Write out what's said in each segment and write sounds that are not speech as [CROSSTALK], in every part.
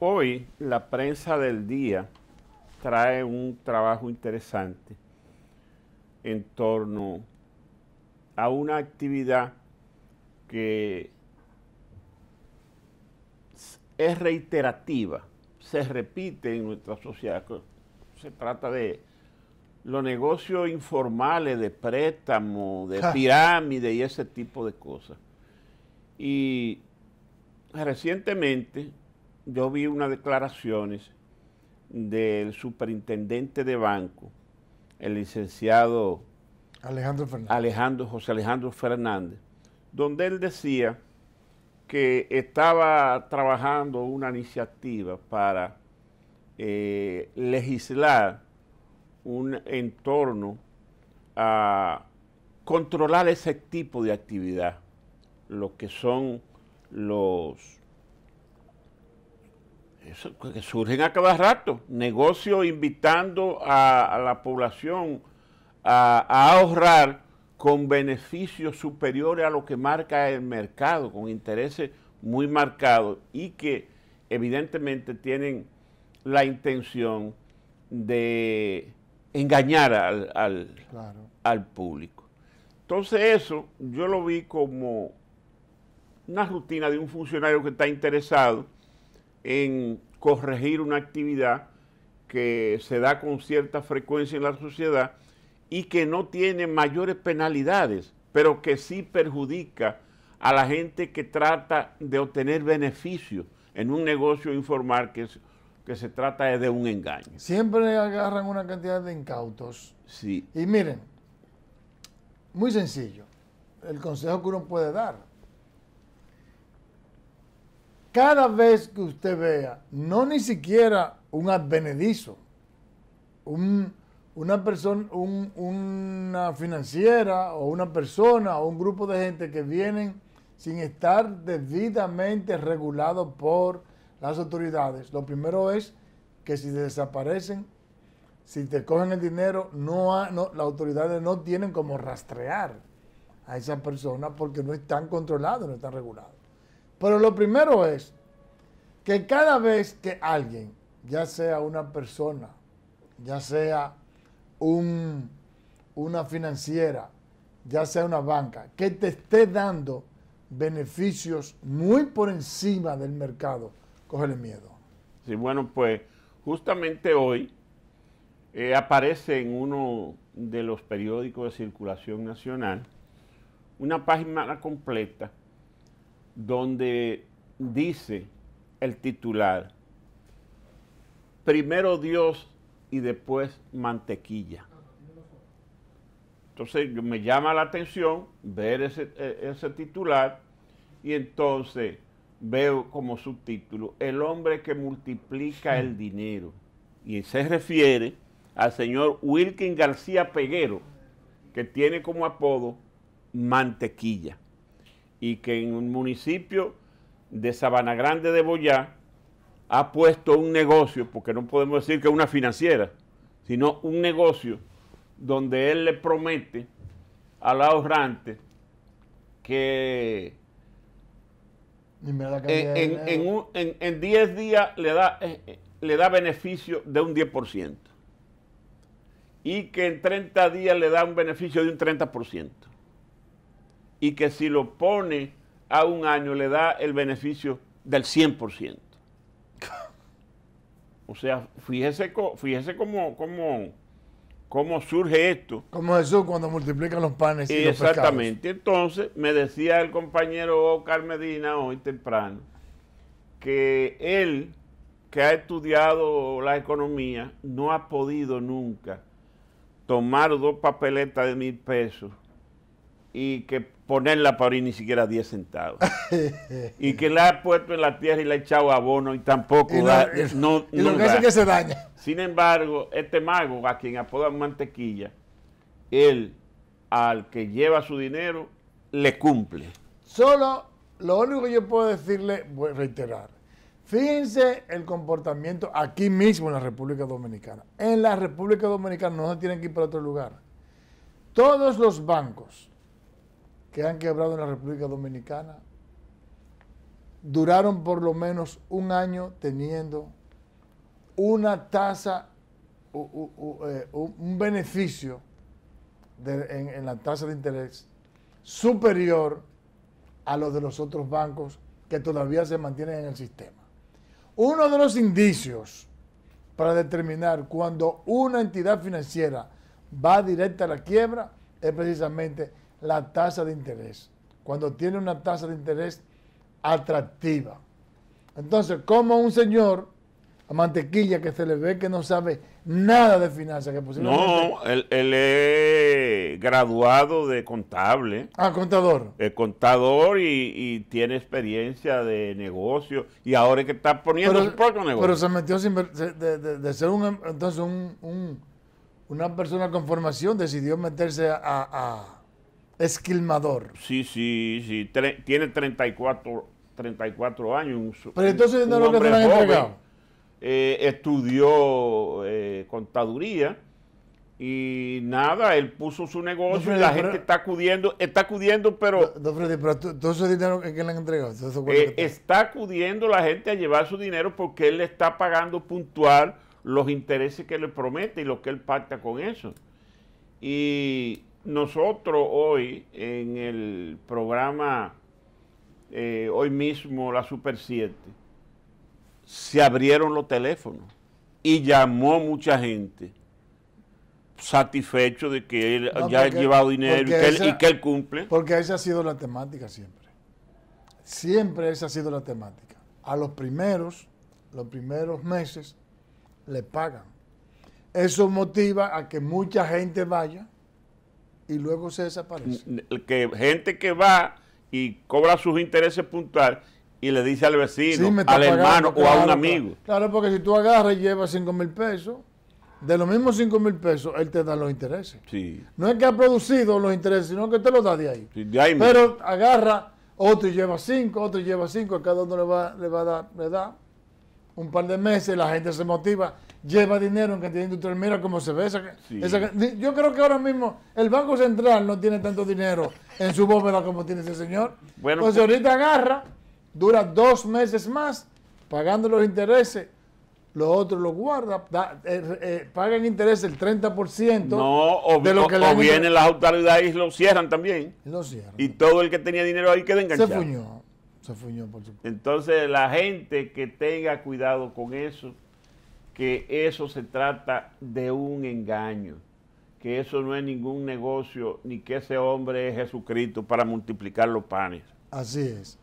Hoy la prensa del día trae un trabajo interesante en torno a una actividad que es reiterativa, se repite en nuestra sociedad. Se trata de los negocios informales de préstamo, de pirámide y ese tipo de cosas. Y recientemente yo vi unas declaraciones del superintendente de banco, el licenciado Alejandro, Fernández. Alejandro José Alejandro Fernández, donde él decía que estaba trabajando una iniciativa para eh, legislar un entorno a controlar ese tipo de actividad, lo que son los pues, que surgen a cada rato, negocios invitando a, la población a, ahorrar con beneficios superiores a lo que marca el mercado, con intereses muy marcados y que evidentemente tienen la intención de engañar al, al público. Entonces eso yo lo vi como una rutina de un funcionario que está interesado en corregir una actividad que se da con cierta frecuencia en la sociedad y que no tiene mayores penalidades, pero que sí perjudica a la gente que trata de obtener beneficios en un negocio informal que, que se trata de un engaño. Siempre agarran una cantidad de incautos. Sí. Y miren, muy sencillo, el consejo que uno puede dar cada vez que usted vea, no ni siquiera un advenedizo, una, persona, una financiera o una persona o un grupo de gente que vienen sin estar debidamente regulado por las autoridades. Lo primero es que si desaparecen, si te cogen el dinero, no, las autoridades no tienen como rastrear a esa persona porque no están controlados, no están regulados. Pero lo primero es que cada vez que alguien, ya sea una persona, ya sea una financiera, ya sea una banca, que te esté dando beneficios muy por encima del mercado, cógele miedo. Sí, bueno, pues justamente hoy eh, aparece en uno de los periódicos de circulación nacional una página completa donde dice el titular. Primero Dios y después mantequilla. Entonces me llama la atención ver e, ese, titular y entonces veo como subtítulo, el hombre que multiplica el dinero. Y se refiere al señor Wilkin García Peguero, que tiene como apodo mantequilla y que en un municipio de Sabana Grande de Boyá ha puesto un negocio, porque no podemos decir que una financiera, sino un negocio donde él le promete al ahorrante que en 10 días le da, eh, eh, le da beneficio de un 10% y que en 30 días le da un beneficio de un 30% y que si lo pone a un año le da el beneficio del 100%. O sea, fíjese, fíjese cómo, cómo, cómo surge esto. Como Jesús cuando multiplican los panes y Exactamente. Entonces, me decía el compañero Carmedina Medina hoy temprano que él, que ha estudiado la economía, no ha podido nunca tomar dos papeletas de mil pesos y que ponerla para abrir ni siquiera 10 centavos. [LAUGHS] y que la ha puesto en la tierra y la ha echado abono y tampoco y da, no, lo que hace que se daña. Sin embargo, este mago, a quien apodan mantequilla, él al que lleva su dinero le cumple. Solo lo único que yo puedo decirle, voy a reiterar, fíjense el comportamiento aquí mismo en la República Dominicana. En la República Dominicana no se tienen que ir para otro lugar. Todos los bancos, que han quebrado en la República Dominicana duraron por lo menos un año teniendo una tasa, eh, un beneficio en, en, la tasa de interés superior a los de los otros bancos que todavía se mantienen en el sistema. Uno de los indicios para determinar cuando una entidad financiera va directa a la quiebra es precisamente la tasa de interés, cuando tiene una tasa de interés atractiva. Entonces, como un señor a mantequilla que se le ve que no sabe nada de finanzas. Que posiblemente... No, él, es graduado de contable. Ah, contador. Es eh, contador y, tiene experiencia de negocio y ahora es que está poniendo su propio negocio. Pero se metió sin, de, ser un, entonces una persona con formación, decidió meterse a Esquilmador. Sí, sí, sí. tiene 34, años. Pero entonces no lo que han entregado. Eh, estudió eh, contaduría y nada, él puso su negocio y la gente está acudiendo, está acudiendo, pero... No, pero todo ese dinero le han entregado, eh, está acudiendo la gente a llevar su dinero porque él le está pagando puntual los intereses que le promete y lo que él pacta con eso. Y nosotros hoy en el programa, eh, hoy mismo la Super 7, se abrieron los teléfonos y llamó mucha gente satisfecho de que él ya ha llevado dinero y que, y que, él, cumple. Porque esa ha sido la temática siempre. Siempre esa ha sido la temática. A los primeros, los primeros meses, le pagan. Eso motiva a que mucha gente vaya y luego se desaparece. Que gente que va y cobra sus intereses puntuales y le dice al vecino, al hermano o a un amigo. Claro, porque si tú agarras y llevas 5 mil pesos, de los mismos 5 mil pesos, él te da los intereses. Sí. No es que ha producido los intereses, sino que te los da de ahí. de ahí Pero agarra, otro y lleva 5, otro lleva 5, cada uno le va, le va a dar, le da un par de meses, la gente se motiva lleva dinero en cantidad industrial. Mira cómo se ve Yo creo que ahora mismo el Banco Central no tiene tanto dinero en su bóveda como tiene ese señor. Entonces pues pues ahorita agarra, dura dos meses más pagando los intereses los otros los guarda, eh, eh, pagan interés el 30% de lo que o, vienen las autoridades y lo cierran también. Y todo el que tenía dinero ahí queda enganchado. Se fuñó, se fuñó, por supuesto. Entonces, la gente que tenga cuidado con eso, que eso se trata de un engaño, que eso no es ningún negocio, ni que ese hombre es Jesucristo para multiplicar los panes. Así es.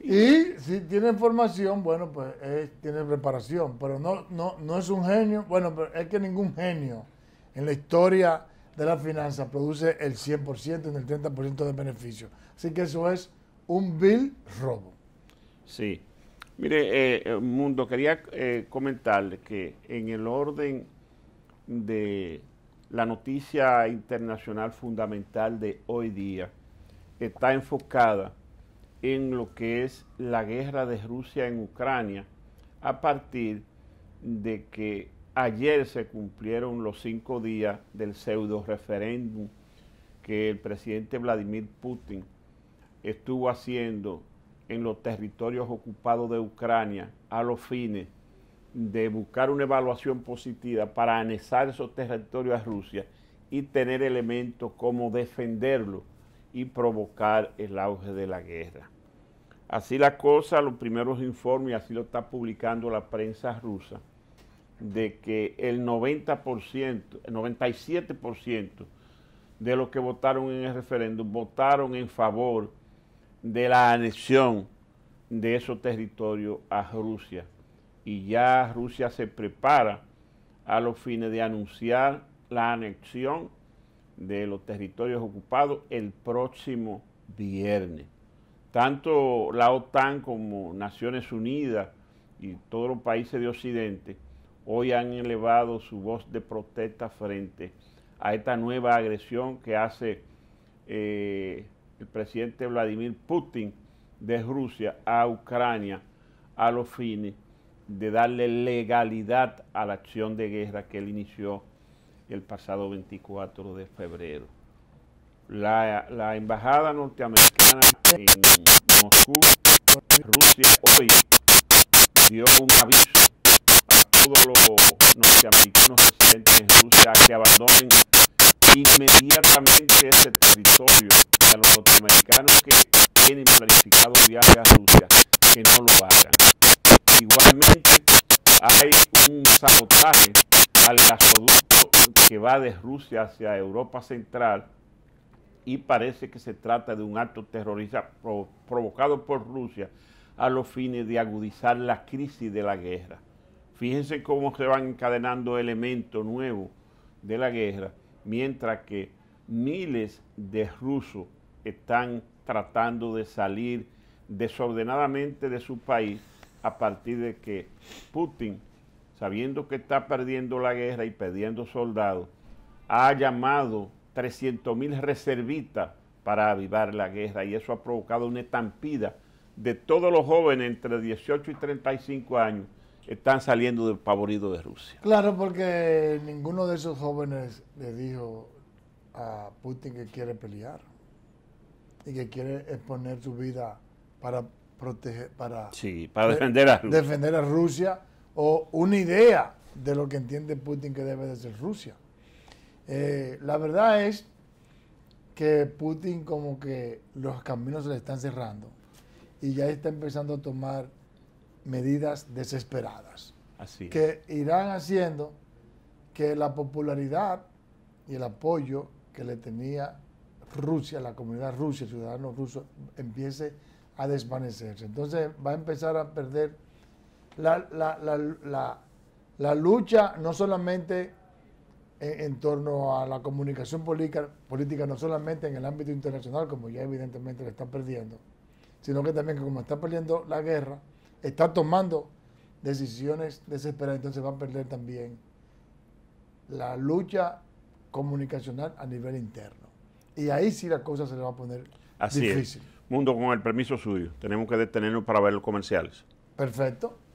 Y si tiene formación, bueno, pues eh, tiene preparación, pero no, no, no es un genio, bueno, pero es que ningún genio en la historia de la finanza produce el 100% en el 30% de beneficio. Así que eso es un vil robo. Sí. Mire, eh, eh, Mundo, quería eh, comentarle que en el orden de la noticia internacional fundamental de hoy día está enfocada en lo que es la guerra de Rusia en Ucrania a partir de que ayer se cumplieron los cinco días del pseudo referéndum que el presidente Vladimir Putin estuvo haciendo en los territorios ocupados de Ucrania a los fines de buscar una evaluación positiva para anexar esos territorios a Rusia y tener elementos como defenderlo y provocar el auge de la guerra. Así la cosa, los primeros informes, así lo está publicando la prensa rusa, de que el 90%, el 97% de los que votaron en el referéndum votaron en favor de la anexión de esos territorios a Rusia. Y ya Rusia se prepara a los fines de anunciar la anexión de los territorios ocupados el próximo viernes. Tanto la OTAN como Naciones Unidas y todos los países de Occidente hoy han elevado su voz de protesta frente a esta nueva agresión que hace eh, el presidente Vladimir Putin de Rusia a Ucrania a los fines de darle legalidad a la acción de guerra que él inició el pasado 24 de febrero. La, embajada norteamericana en Moscú, Rusia, hoy dio un aviso a todos los norteamericanos residentes en Rusia que abandonen inmediatamente ese territorio de a los norteamericanos que tienen planificado a Rusia que no lo hagan. Igualmente hay un sabotaje al gasoducto que va de Rusia hacia Europa Central y parece que se trata de un acto terrorista provocado por Rusia a los fines de agudizar la crisis de la guerra. Fíjense cómo se van encadenando elementos nuevos de la guerra mientras que miles de rusos están tratando de salir desordenadamente de su país a partir de que Putin, sabiendo que está perdiendo la guerra y perdiendo soldados, ha llamado 300.000 reservistas para avivar la guerra y eso ha provocado una estampida de todos los jóvenes entre 18 y 35 años están saliendo despavoridos de Rusia. Claro, porque ninguno de esos jóvenes le dijo a Putin que quiere pelear y que quiere exponer su vida para proteger, para, sí, para defender, a Rusia. defender a Rusia o una idea de lo que entiende Putin que debe de ser Rusia. Eh, la verdad es que Putin como que los caminos se le están cerrando y ya está empezando a tomar medidas desesperadas. Así. Que irán haciendo que la popularidad y el apoyo que le tenía Rusia, la comunidad rusa, el ciudadano ruso, empiece a desvanecerse. Entonces va a empezar a perder la, lucha no solamente en, torno a la comunicación política, política, no solamente en el ámbito internacional, como ya evidentemente lo está perdiendo, sino que también como está perdiendo la guerra, está tomando decisiones desesperadas, entonces va a perder también la lucha comunicacional a nivel interno. Y ahí sí la cosa se le va a poner Así difícil. Es. Mundo, con el permiso suyo, tenemos que detenernos para ver los comerciales. Perfecto.